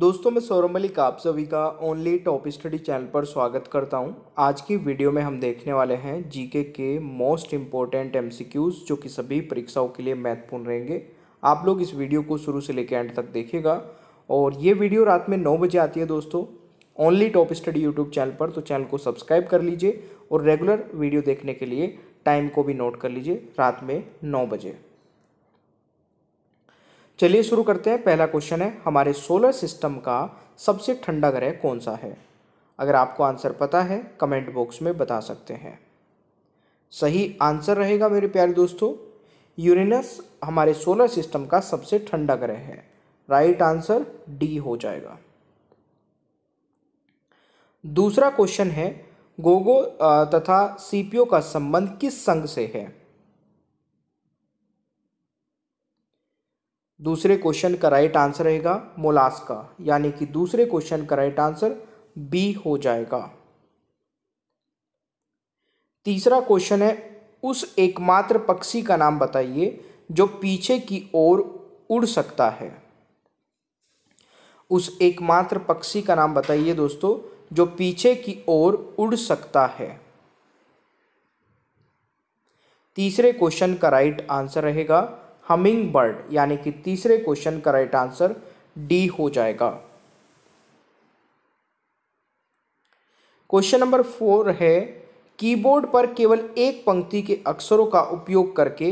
दोस्तों मैं सौरभ मलिक आप सभी का ओनली टॉप स्टडी चैनल पर स्वागत करता हूं आज की वीडियो में हम देखने वाले हैं जीके के मोस्ट इम्पोर्टेंट एमसीक्यूज जो कि सभी परीक्षाओं के लिए महत्वपूर्ण रहेंगे आप लोग इस वीडियो को शुरू से लेकर एंड तक देखेगा और ये वीडियो रात में नौ बजे आती है दोस्तों only top study YouTube channel पर तो चैनल को सब्सक्राइब कर लीजिए और रेगुलर वीडियो देखने के लिए टाइम को भी नोट कर लीजिए रात में नौ बजे चलिए शुरू करते हैं पहला क्वेश्चन है हमारे सोलर सिस्टम का सबसे ठंडा ग्रह कौन सा है अगर आपको आंसर पता है कमेंट बॉक्स में बता सकते हैं सही आंसर रहेगा मेरे प्यारे दोस्तों यूरेनस हमारे सोलर सिस्टम का सबसे ठंडा ग्रह है राइट आंसर डी हो जाएगा दूसरा क्वेश्चन है गोगो तथा सीपीओ का संबंध किस संघ से है दूसरे क्वेश्चन का राइट आंसर रहेगा मोलास्का यानी कि दूसरे क्वेश्चन का राइट आंसर बी हो जाएगा तीसरा क्वेश्चन है उस एकमात्र पक्षी का नाम बताइए जो पीछे की ओर उड़ सकता है उस एकमात्र पक्षी का नाम बताइए दोस्तों जो पीछे की ओर उड़ सकता है तीसरे क्वेश्चन का राइट आंसर रहेगा हमिंग बर्ड यानी कि तीसरे क्वेश्चन का राइट आंसर डी हो जाएगा क्वेश्चन नंबर फोर है कीबोर्ड पर केवल एक पंक्ति के अक्षरों का उपयोग करके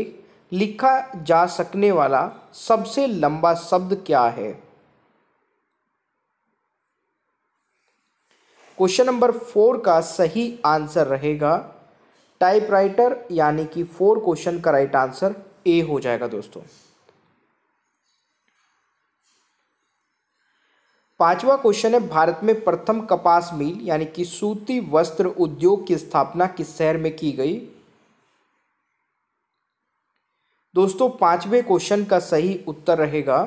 लिखा जा सकने वाला सबसे लंबा शब्द क्या है क्वेश्चन नंबर फोर का सही आंसर रहेगा टाइपराइटर यानी कि फोर क्वेश्चन का राइट आंसर ए हो जाएगा दोस्तों पांचवा क्वेश्चन है भारत में प्रथम कपास मिल यानी कि सूती वस्त्र उद्योग की स्थापना किस शहर में की गई दोस्तों पांचवें क्वेश्चन का सही उत्तर रहेगा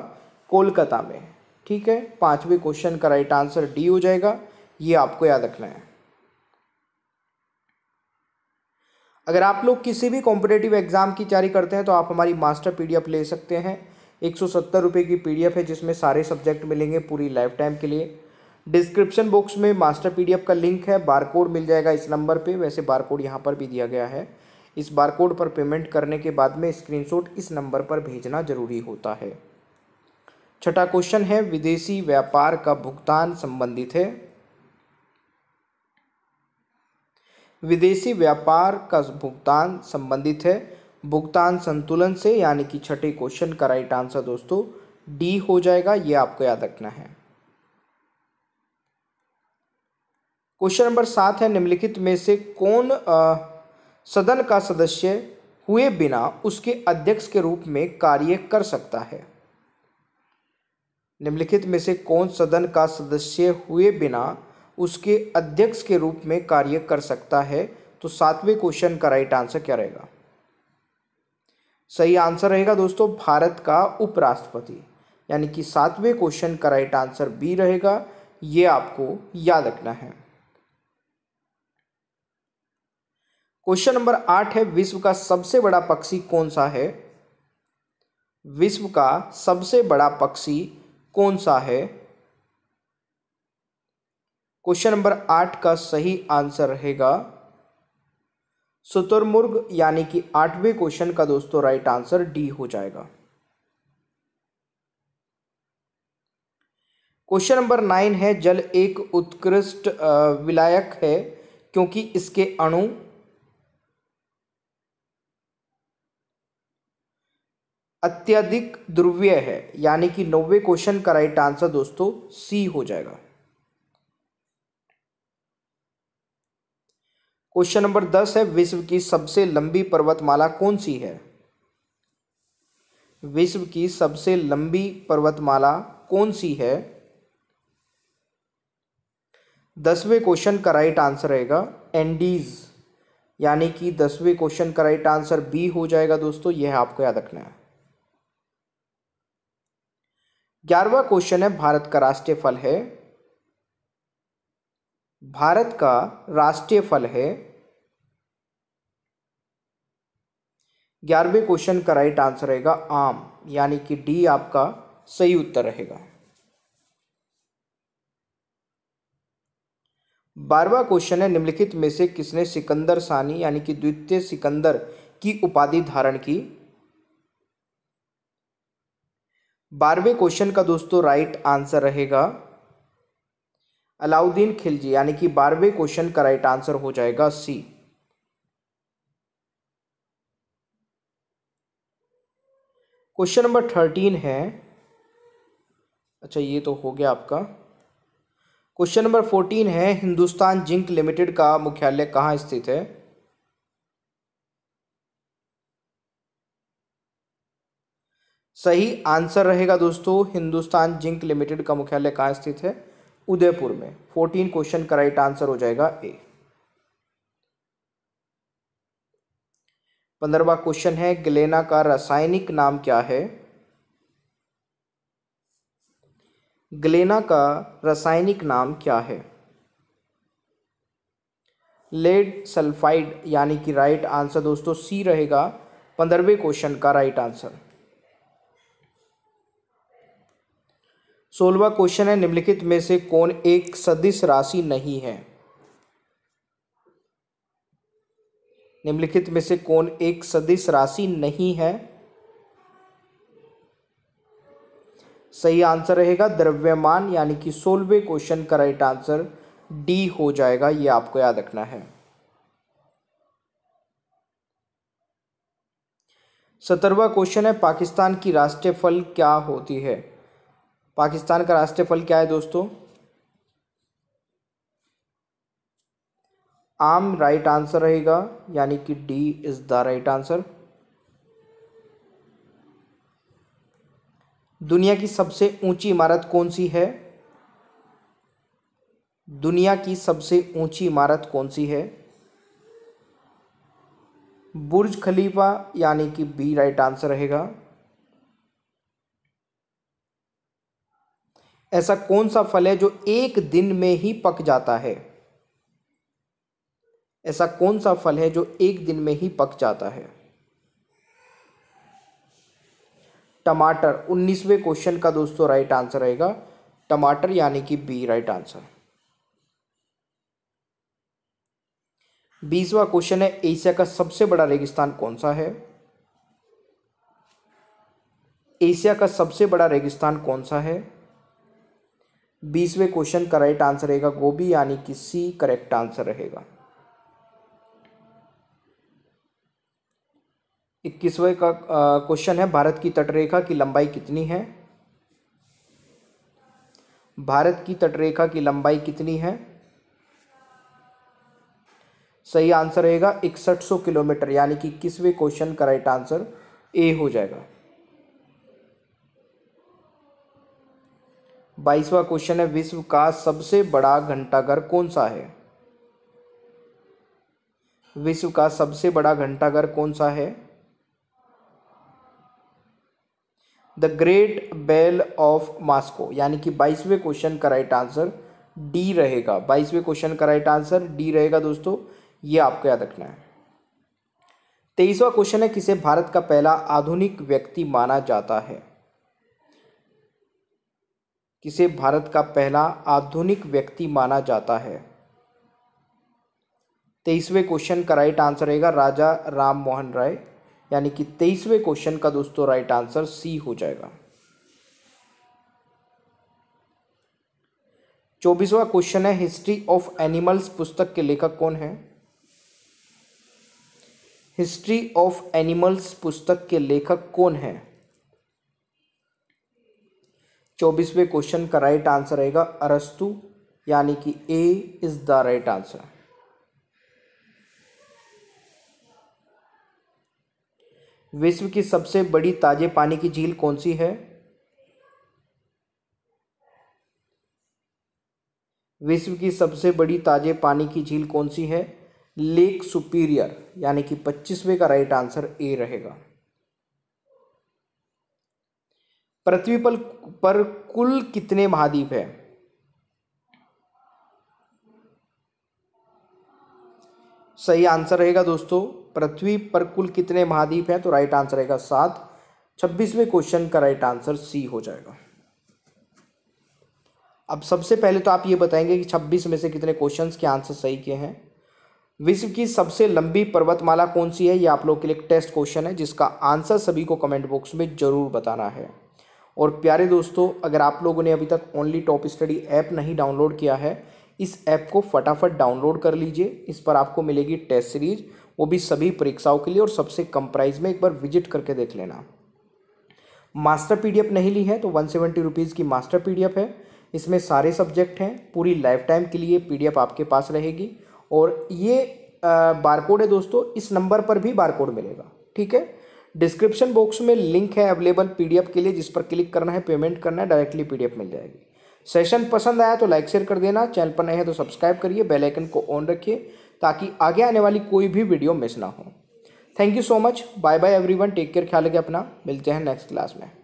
कोलकाता में ठीक है पांचवें क्वेश्चन का राइट आंसर डी हो जाएगा ये आपको याद रखना है अगर आप लोग किसी भी कॉम्पिटेटिव एग्ज़ाम की तैयारी करते हैं तो आप हमारी मास्टर पी ले सकते हैं एक सौ की पी है जिसमें सारे सब्जेक्ट मिलेंगे पूरी लाइफ टाइम के लिए डिस्क्रिप्शन बॉक्स में मास्टर पीडीएफ का लिंक है बारकोड मिल जाएगा इस नंबर पे वैसे बारकोड यहाँ पर भी दिया गया है इस बारकोड पर पेमेंट करने के बाद में स्क्रीनशॉट इस नंबर पर भेजना जरूरी होता है छठा क्वेश्चन है विदेशी व्यापार का भुगतान संबंधित है विदेशी व्यापार का भुगतान संबंधित है भुगतान संतुलन से यानी कि छठे क्वेश्चन का राइट आंसर दोस्तों डी हो जाएगा ये आपको याद रखना है क्वेश्चन नंबर सात है निम्नलिखित में से कौन आ, सदन का सदस्य हुए बिना उसके अध्यक्ष के रूप में कार्य कर सकता है निम्नलिखित में से कौन सदन का सदस्य हुए बिना उसके अध्यक्ष के रूप में कार्य कर सकता है तो सातवें क्वेश्चन का राइट आंसर क्या रहेगा सही आंसर रहेगा दोस्तों भारत का उपराष्ट्रपति यानी कि सातवें क्वेश्चन का राइट आंसर बी रहेगा ये आपको याद रखना है क्वेश्चन नंबर आठ है विश्व का सबसे बड़ा पक्षी कौन सा है विश्व का सबसे बड़ा पक्षी कौन सा है क्वेश्चन नंबर आठ का सही आंसर रहेगा शुतुरमुर्ग यानी कि आठवें क्वेश्चन का दोस्तों राइट आंसर डी हो जाएगा क्वेश्चन नंबर नाइन है जल एक उत्कृष्ट विलायक है क्योंकि इसके अणु अत्यधिक ध्रुवीय है यानी कि नौवे क्वेश्चन का राइट आंसर दोस्तों सी हो जाएगा क्वेश्चन नंबर दस है विश्व की सबसे लंबी पर्वतमाला कौन सी है विश्व की सबसे लंबी पर्वतमाला कौन सी है दसवें क्वेश्चन का राइट आंसर रहेगा एंडीज यानी कि दसवें क्वेश्चन का राइट आंसर बी हो जाएगा दोस्तों यह आपको याद रखना है ग्यारहवा क्वेश्चन है भारत का राष्ट्रीय फल है भारत का राष्ट्रीय फल है ग्यारहवें क्वेश्चन का राइट आंसर रहेगा आम यानी कि डी आपका सही उत्तर रहेगा बारहवा क्वेश्चन है निम्नलिखित में से किसने सिकंदर सानी यानी कि द्वितीय सिकंदर की उपाधि धारण की बारहवें क्वेश्चन का दोस्तों राइट आंसर रहेगा अलाउद्दीन खिलजी यानी कि बारहवें क्वेश्चन का राइट आंसर हो जाएगा सी क्वेश्चन नंबर थर्टीन है अच्छा ये तो हो गया आपका क्वेश्चन नंबर फोर्टीन है हिंदुस्तान जिंक लिमिटेड का मुख्यालय कहाँ स्थित है सही आंसर रहेगा दोस्तों हिंदुस्तान जिंक लिमिटेड का मुख्यालय कहाँ स्थित है उदयपुर में फोर्टीन क्वेश्चन का राइट आंसर हो जाएगा ए पंद्रहवा क्वेश्चन है ग्लेना का रासायनिक नाम क्या है ग्लेना का रासायनिक नाम क्या है लेड सल्फाइड यानी कि राइट आंसर दोस्तों सी रहेगा पंद्रहवें क्वेश्चन का राइट आंसर सोलवा क्वेश्चन है निम्नलिखित में से कौन एक सदिश राशि नहीं है निम्नलिखित में से कौन एक सदिश राशि नहीं है सही आंसर रहेगा द्रव्यमान यानी कि सोलवे क्वेश्चन का राइट आंसर डी हो जाएगा ये आपको याद रखना है सत्रवा क्वेश्चन है पाकिस्तान की राष्ट्रीय फल क्या होती है पाकिस्तान का राष्ट्रीय फल क्या है दोस्तों आम राइट आंसर रहेगा यानी कि D is the right answer दुनिया की सबसे ऊंची इमारत कौन सी है दुनिया की सबसे ऊंची इमारत कौन सी है बुर्ज खलीफा यानी कि बी राइट आंसर रहेगा ऐसा कौन सा फल है जो एक दिन में ही पक जाता है ऐसा कौन सा फल है जो एक दिन में ही पक जाता है टमाटर उन्नीसवें क्वेश्चन का दोस्तों राइट आंसर रहेगा टमाटर यानी कि बी राइट आंसर बीसवा क्वेश्चन है एशिया का सबसे बड़ा रेगिस्तान कौन सा है एशिया का सबसे बड़ा रेगिस्तान कौन सा है बीसवें क्वेश्चन का राइट आंसर रहेगा गोभी यानी कि सी करेक्ट आंसर रहेगा इक्कीसवें का क्वेश्चन है भारत की तटरेखा की लंबाई कितनी है भारत की तटरेखा की लंबाई कितनी है सही आंसर रहेगा इकसठ सौ किलोमीटर यानी कि इक्कीसवें क्वेश्चन का राइट आंसर ए हो जाएगा बाईसवा क्वेश्चन है विश्व का सबसे बड़ा घंटाघर कौन सा है विश्व का सबसे बड़ा घंटाघर कौन सा है the great bell of Moscow यानी कि बाईसवें क्वेश्चन का राइट आंसर डी रहेगा बाईसवें क्वेश्चन का राइट आंसर डी रहेगा दोस्तों ये आपको याद रखना है तेईसवा क्वेश्चन है किसे भारत का पहला आधुनिक व्यक्ति माना जाता है किसे भारत का पहला आधुनिक व्यक्ति माना जाता है तेईसवें क्वेश्चन का राइट आंसर रहेगा राजा राम मोहन राय यानी कि तेईसवें क्वेश्चन का दोस्तों राइट आंसर सी हो जाएगा चौबीसवा क्वेश्चन है हिस्ट्री ऑफ एनिमल्स पुस्तक के लेखक कौन है हिस्ट्री ऑफ एनिमल्स पुस्तक के लेखक कौन है चौबीसवें क्वेश्चन का राइट आंसर रहेगा अरस्तु यानी कि A is the right answer विश्व की सबसे बड़ी ताजे पानी की झील कौन सी है विश्व की सबसे बड़ी ताजे पानी की झील कौन सी है लेक सुपीरियर यानी कि पच्चीसवें का राइट आंसर ए रहेगा पृथ्वी पर पर कुल कितने महाद्वीप हैं सही आंसर रहेगा दोस्तों पृथ्वी पर कुल कितने महाद्वीप हैं तो राइट आंसर रहेगा सात छब्बीसवें क्वेश्चन का राइट आंसर सी हो जाएगा अब सबसे पहले तो आप ये बताएंगे कि छब्बीस में से कितने क्वेश्चन के आंसर सही के हैं विश्व की सबसे लंबी पर्वतमाला कौन सी है ये आप लोग के लिए टेस्ट क्वेश्चन है जिसका आंसर सभी को कमेंट बॉक्स में ज़रूर बताना है और प्यारे दोस्तों अगर आप लोगों ने अभी तक ओनली टॉप स्टडी ऐप नहीं डाउनलोड किया है इस ऐप को फटाफट डाउनलोड कर लीजिए इस पर आपको मिलेगी टेस्ट सीरीज वो भी सभी परीक्षाओं के लिए और सबसे कम प्राइस में एक बार विजिट करके देख लेना मास्टर पीडीएफ नहीं ली है तो वन सेवेंटी रुपीज़ की मास्टर पीडीएफ है इसमें सारे सब्जेक्ट हैं पूरी लाइफ टाइम के लिए पीडीएफ आपके पास रहेगी और ये बारकोड है दोस्तों इस नंबर पर भी बारकोड मिलेगा ठीक है डिस्क्रिप्शन बॉक्स में लिंक है अवेलेबल पीडीएफ के लिए जिस पर क्लिक करना है पेमेंट करना है डायरेक्टली पीडीएफ मिल जाएगी सेशन पसंद आया तो लाइक शेयर कर देना चैनल पर नए हैं तो सब्सक्राइब करिए बेल आइकन को ऑन रखिए ताकि आगे आने वाली कोई भी वीडियो मिस ना हो thank you so much bye bye everyone take care ख्याल रखिए अपना मिलते हैं नेक्स्ट क्लास में